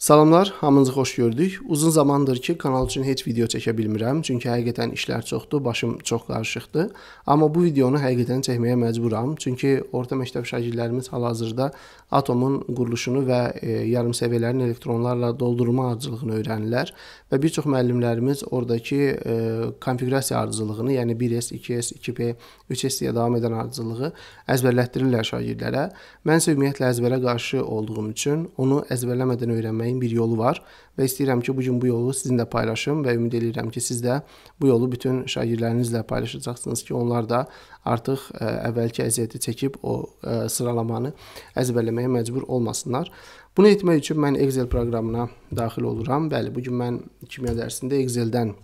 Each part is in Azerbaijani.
Salamlar, hamınızı xoş gördük. Uzun zamandır ki, kanal üçün heç video çəkə bilmirəm, çünki həqiqətən işlər çoxdur, başım çox qarışıqdır. Amma bu videonu həqiqətən çəkməyə məcburam, çünki orta məktəb şagirdlərimiz hal-hazırda atomun quruluşunu və e, yarımsəviyyələrin elektronlarla doldurma ardıcılığını öyrənirlər və bir çox müəllimlərimiz oradakı e, konfiqurasiya ardıcılığını, yəni 1S, 2S, 2P, 3S deyə davam edən ardıcılığı əzbərlətdirirlər şagirdlərə. Mən isə ümumiyyətlə əzbərə qarşı olduğum üçün onu əzbərləmədən öyrənməyi getməyin bir yolu var və istəyirəm ki, bu gün bu yolu sizinlə paylaşım və ümid edirəm ki, siz də bu yolu bütün şagirdlərinizlə paylaşacaqsınız ki, onlar da artıq ə, e, əvvəlki əziyyəti çəkib o ə, e, sıralamanı əzbərləməyə məcbur olmasınlar. Bunu etmək üçün mən Excel proqramına daxil oluram. Bəli, bu gün mən kimya dərsində Excel-dən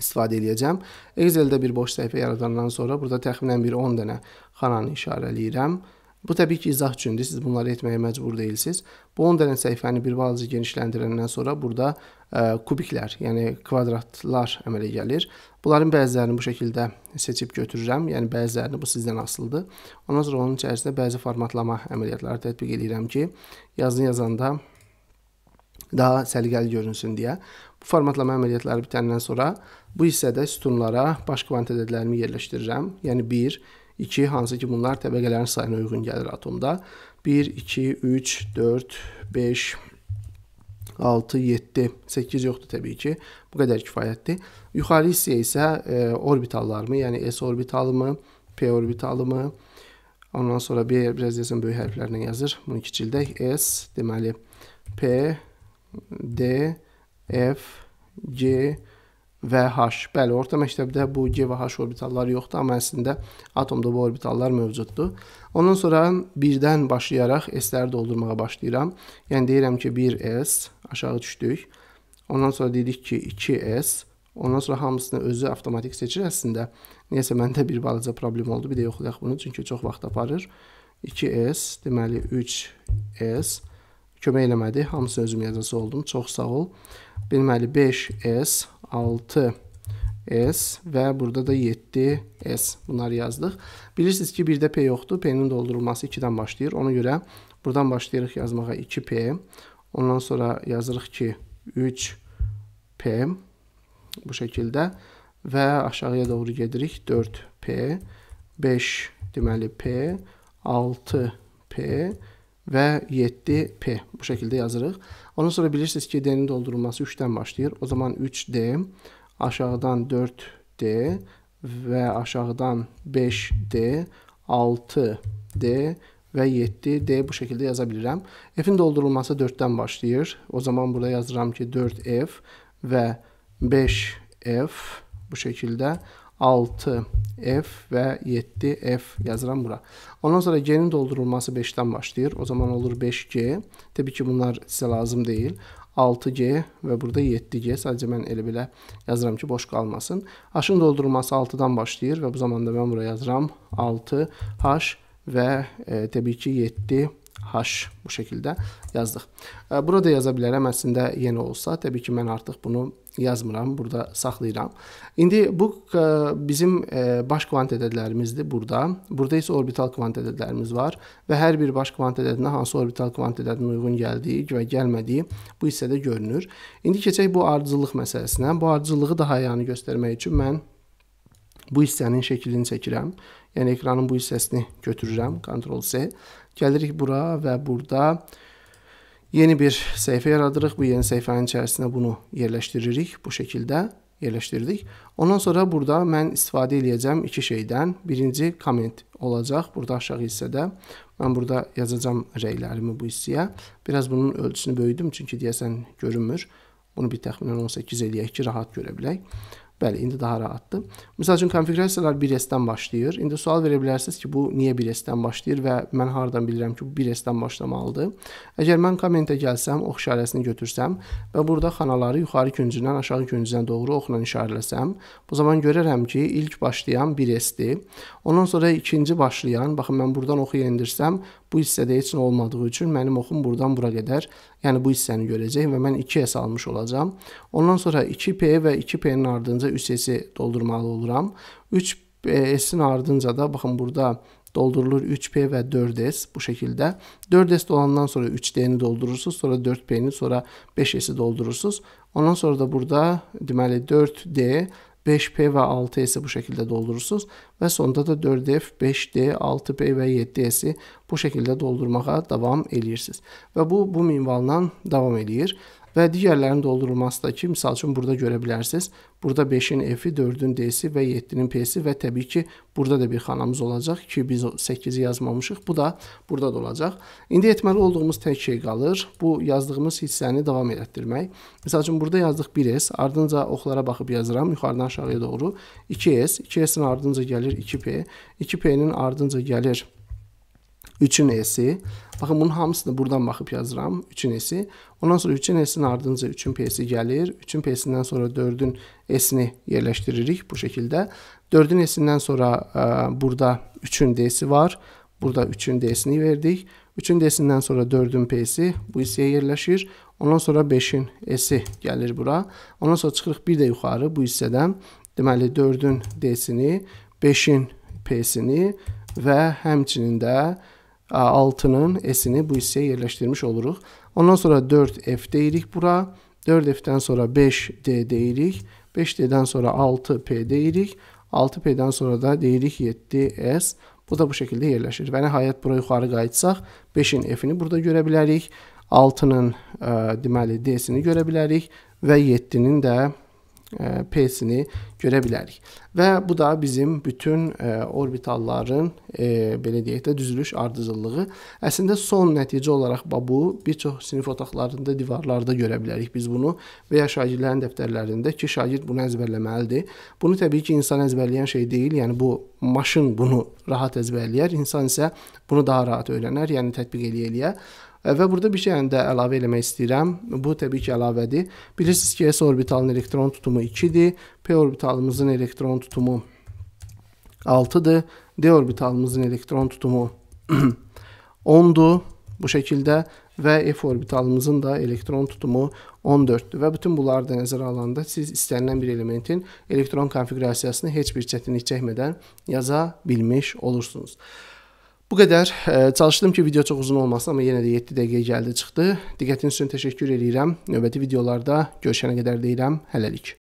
istifadə edəcəm. Excel-də bir boş səhifə yaradandan sonra burada təxminən bir 10 dənə xananı işarələyirəm. Bu təbii ki, izah üçündür. Siz bunları etməyə məcbur deyilsiniz. Bu 10 dənə səhifəni bir balaca genişləndirəndən sonra burada ə, e, kubiklər, yəni kvadratlar əmələ gəlir. Bunların bəzilərini bu şəkildə seçib götürürəm. Yəni bəzilərini bu sizdən asılıdır. Ondan sonra onun içərisində bəzi formatlama əməliyyatları tətbiq edirəm ki, yazını yazanda daha səliqəli görünsün deyə. Bu formatlama əməliyyatları bitəndən sonra bu hissədə sütunlara baş kvantitətlərimi yerləşdirirəm. Yəni 1, 2, 2, hansı ki bunlar təbəqələrin sayına uyğun gəlir atomda. 1, 2, 3, 4, 5, 6, 7, 8 yoxdur təbii ki. Bu qədər kifayətdir. Yuxarı hissə isə e, orbitallarımı, yəni S orbitalımı, P orbitalımı, ondan sonra B biraz desən böyük hərflərlə yazır. Bunu kiçildək. S, deməli P, D, F, G, G, və H. Bəli, orta məktəbdə bu G və H orbitalları yoxdur, amma əslində atomda bu orbitallar mövcuddur. Ondan sonra birdən başlayaraq S-ləri doldurmağa başlayıram. Yəni deyirəm ki, 1S aşağı düşdük. Ondan sonra dedik ki, 2S. Ondan sonra hamısını özü avtomatik seçir əslində. Niyəsə məndə bir balaca problem oldu. Bir də yoxlayaq bunu, çünki çox vaxt aparır. 2S, deməli 3S kömək eləmədi. Hamısı özüm yazısı oldum. Çox sağ ol. Deməli 5S 6S və burada da 7S bunları yazdıq. Bilirsiniz ki, birdə P yoxdur. P-nin doldurulması 2-dən başlayır. Ona görə buradan başlayırıq yazmağa 2P. Ondan sonra yazırıq ki, 3P bu şəkildə və aşağıya doğru gedirik. 4P, 5 deməli P, 6P, 6P ve 7P bu şekilde yazırıq. Ondan sonra bilirsiniz ki D'nin doldurulması 3'dən başlayır. O zaman 3D aşağıdan 4D və aşağıdan 5D, 6D və 7D bu şekilde yaza bilirəm. doldurulması 4-dən başlayır. O zaman burada yazıram ki 4F və 5F bu şekilde. 6 F ve 7 F yazıram bura. Ondan sonra G'nin doldurulması 5'ten başlayır. O zaman olur 5G. Tabii ki bunlar size lazım değil. 6G ve burada 7G. sadece mən elə belə yazıram ki, boş kalmasın. h doldurulması 6-dan başlayır və bu da ben buraya yazıram 6H ve e, təbii ki 7 H bu şəkildə yazdıq. E, burada yaza bilərəm, əslində yeni olsa, təbii ki, mən artıq bunu yazmıram, burada saxlayıram. İndi bu e, bizim e, baş kvant ədədlərimizdir burada. Burada isə orbital kvant ədədlərimiz var və hər bir baş kvant ədədinə hansı orbital kvant ədədinə uyğun gəldiyi və gəlmədiyi bu hissədə görünür. İndi keçək bu ardıcıllıq məsələsinə. Bu ardıcıllığı daha yəni göstərmək üçün mən bu hissənin şəklini çəkirəm. Yəni ekranın bu hissəsini götürürəm, Ctrl C Gəlirik bura və burada yeni bir səhifə yaradırıq. Bu yeni səhifənin içərisinə bunu yerləşdiririk bu şəkildə yerləşdirdik. Ondan sonra burada mən istifadə edəcəm iki şeydən. Birinci komment olacaq. Burada aşağı hissədə mən burada yazacağam rəylərimi bu hissəyə. Biraz bunun ölçüsünü böyüdüm çünki deyəsən görünmür. Bunu bir təxminən 18 eləyək ki, rahat görə bilək. Bəli, indi daha rahatdır. Məsəl üçün konfiqurasiyalar 1S-dən başlayır. İndi sual verə bilərsiniz ki, bu niyə 1S-dən başlayır və mən hardan bilirəm ki, bu 1S-dən başlamalıdır? Əgər mən kommentə gəlsəm, ox işarəsini götürsəm və burada xanaları yuxarı küncündən aşağı küncünə doğru oxla işarələsəm, bu zaman görərəm ki, ilk başlayan 1S-dir. Ondan sonra ikinci başlayan, baxın mən buradan oxu yendirsəm, Bu hissədə heç nə olmadığı üçün mənim oxum buradan bura qədər, yəni bu hissəni görəcək və mən 2-yə salmış olacağam. Ondan sonra 2P və 2P-nin ardınca 3S-i doldurmalı oluram. 3S-in ardınca da baxın burada doldurulur 3P və 4S bu şəkildə. 4S dolandan sonra 3D-ni doldurursunuz, sonra 4P-ni, sonra 5S-i doldurursunuz. Ondan sonra da burada deməli 4D 5P ve 6S'i bu şekilde doldurursunuz. Ve sonda da 4F, 5D, 6P ve 7S'i bu şekilde doldurmağa devam edirsiniz. Ve bu bu minvaldan devam edir. və digərlərinin doldurulması da ki, misal üçün burada görə bilərsiniz. Burada 5-in F-i, 4-ün D-si və 7-nin P-si və təbii ki, burada da bir xanamız olacaq ki, biz 8-i yazmamışıq. Bu da burada da olacaq. İndi etməli olduğumuz tək şey qalır. Bu yazdığımız hissəni davam elətdirmək. Misal üçün burada yazdıq 1S, ardınca oxlara baxıb yazıram yuxarıdan aşağıya doğru. 2S, 2S-in ardınca gəlir 2P, 2P-nin ardınca gəlir 3-ün S-i, Baxın bunun hamısını buradan baxıb yazıram. 3-ün S-i. Ondan sonra 3-ün S-in ardınca 3-ün P-si gəlir. 3-ün P-sindən sonra 4-ün S-ni yerləşdiririk bu şəkildə. 4-ün S-indən sonra ə, e, burada 3-ün D-si var. Burada 3-ün D-sini verdik. 3-ün D-sindən sonra 4-ün P-si bu hissəyə yerləşir. Ondan sonra 5-in S-i gəlir bura. Ondan sonra çıxırıq bir də yuxarı bu hissədən. Deməli 4-ün D-sini, 5-in P-sini və həmçinin də 6-nın S-ini bu hissəyə yerləşdirmiş oluruq. Ondan sonra 4F deyirik bura. 4F-dən sonra 5D deyirik. 5D-dən sonra 6P deyirik. 6P-dən sonra da deyirik 7S. Bu da bu şəkildə yerləşir. Və nəhayət bura yuxarı qayıtsaq 5-in F-ini burada görə bilərik. 6-nın e, deməli D-sini görə bilərik və 7-nin də E, P-sini görə bilərik. Və bu da bizim bütün e, orbitalların e, belə deyək də düzülüş ardıcıllığı. Əslində son nəticə olaraq bu bir çox sinif otaqlarında, divarlarda görə bilərik biz bunu və ya şagirdlərin dəftərlərində ki, şagird bunu əzbərləməlidir. Bunu təbii ki, insan əzbərləyən şey deyil, yəni bu maşın bunu rahat əzbərləyər, insan isə bunu daha rahat öyrənər, yəni tətbiq eləyə-eləyə. Və burada bir şey yəni də əlavə eləmək istəyirəm. Bu təbii ki, əlavədir. Bilirsiniz ki, S orbitalının elektron tutumu 2-dir, P orbitalımızın elektron tutumu 6-dır, D orbitalımızın elektron tutumu 10-dur bu şəkildə və F orbitalımızın da elektron tutumu 14-dür və bütün bunları da nəzərə alanda siz istənilən bir elementin elektron konfiqurasiyasını heç bir çətinlik çəkmədən yaza bilmiş olursunuz. Bu qədər. Çalışdım ki, video çox uzun olmasın, amma yenə də 7 dəqiqəyə gəldi, çıxdı. Diqqətiniz üçün təşəkkür eləyirəm. Növbəti videolarda görüşənə qədər deyirəm, hələlik.